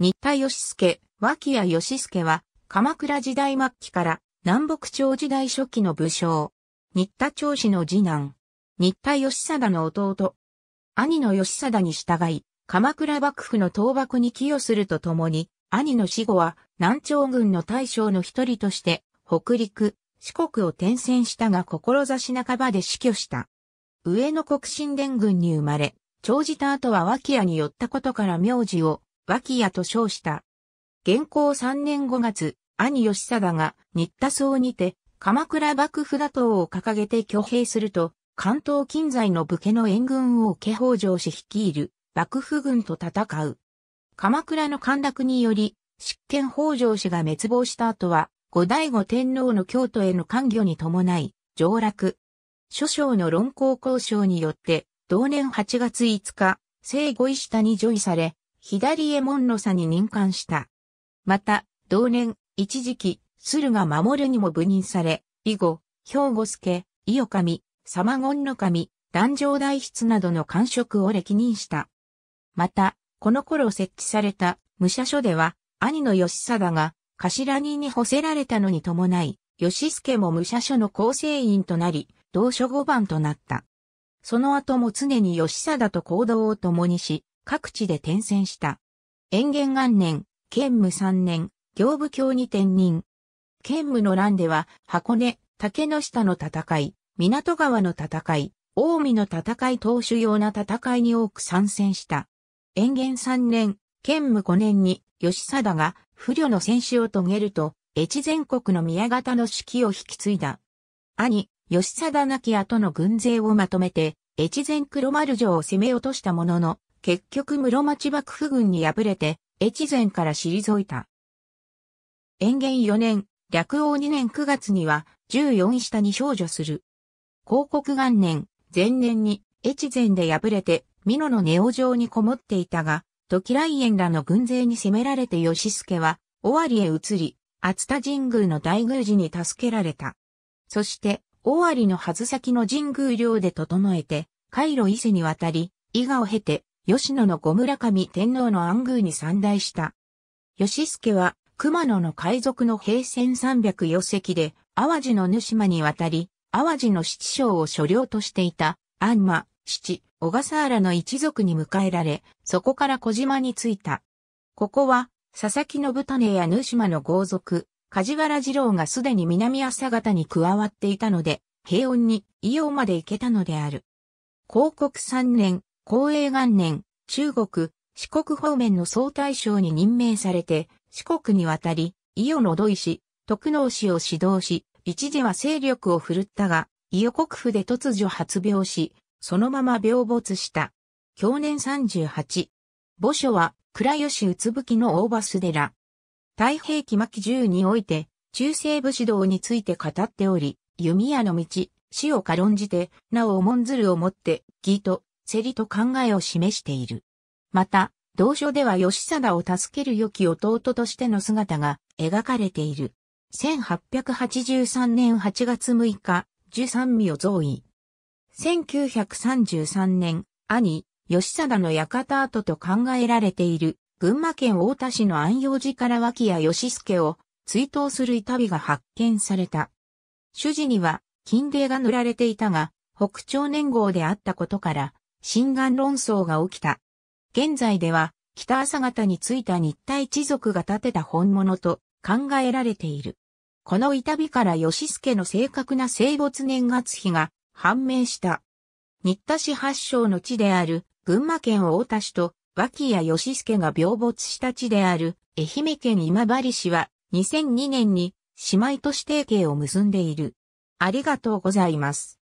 新田義介、脇屋義介は、鎌倉時代末期から南北朝時代初期の武将。新田長氏の次男。新田義貞の弟。兄の義貞に従い、鎌倉幕府の倒幕に寄与するとともに、兄の死後は南朝軍の大将の一人として、北陸、四国を転戦したが志半ばで死去した。上野国神殿軍に生まれ、長じた後は脇屋に寄ったことから名字を脇屋と称した。現行3年5月、兄吉貞が新田荘にて鎌倉幕府打倒を掲げて挙兵すると、関東近在の武家の援軍を家北条氏率いる幕府軍と戦う。鎌倉の陥落により、執権北条氏が滅亡した後は、後醍醐天皇の京都への関与に伴い、上落。諸将の論功交渉によって、同年8月5日、聖五位下に除位され、左衛門の差に任官した。また、同年、一時期、駿河守るにも部任され、以後、兵庫助、伊予神、様権の神、壇上代筆などの官職を歴任した。また、この頃設置された武者書では、兄の義貞が頭にに干せられたのに伴い、義助も武者書の構成員となり、同書五番となった。その後も常に義貞と行動を共にし、各地で転戦した。延元元年、建武三年、行武教に転任。建武の乱では、箱根、竹の下の戦い、港川の戦い、大海の戦い当主要な戦いに多く参戦した。延元三年、建武五年に、吉貞が不慮の戦死を遂げると、越前国の宮方の指揮を引き継いだ。兄、吉貞亡き後の軍勢をまとめて、越前黒丸城を攻め落としたものの、結局室町幕府軍に敗れて、越前から退いた。延元4年、略王2年9月には、14下に少女する。広告元年、前年に、越前で敗れて、美濃のネオ城にこもっていたが、時来園らの軍勢に攻められて義助は、尾張へ移り、熱田神宮の大宮寺に助けられた。そして、尾張の外先の神宮領で整えて、回路伊勢に渡り、伊賀を経て、吉野の五村上天皇の暗宮に参大した。吉助は熊野の海賊の平戦304隻で淡路の沼島に渡り、淡路の七将を所領としていた、安間、七、小笠原の一族に迎えられ、そこから小島に着いた。ここは、佐々木信種や沼島の豪族、梶原二郎がすでに南朝方に加わっていたので、平穏に伊予まで行けたのである。広告3年、光栄元年、中国、四国方面の総大将に任命されて、四国に渡り、伊予の土井氏、徳能氏を指導し、一時は勢力を振るったが、伊予国府で突如発病し、そのまま病没した。去年38。墓所は、倉吉宇津吹の大バス寺。太平記末期10において、中世武士道について語っており、弓矢の道、死を軽んじて、なお重んずるをもって、義と競りと考えを示している。また、同書では義貞を助ける良き弟としての姿が描かれている。1883年8月6日、十三味を増位。1933年、兄、義貞の館跡と考えられている、群馬県太田市の安養寺から脇谷義助を追悼する板火が発見された。主事には、金泥が塗られていたが、北朝年号であったことから、新眼論争が起きた。現在では、北朝方についた日体一族が建てた本物と考えられている。この痛みから吉助の正確な生没年月日が判明した。日田市発祥の地である群馬県太田市と脇谷吉助が病没した地である愛媛県今治市は2002年に姉妹都市提携を結んでいる。ありがとうございます。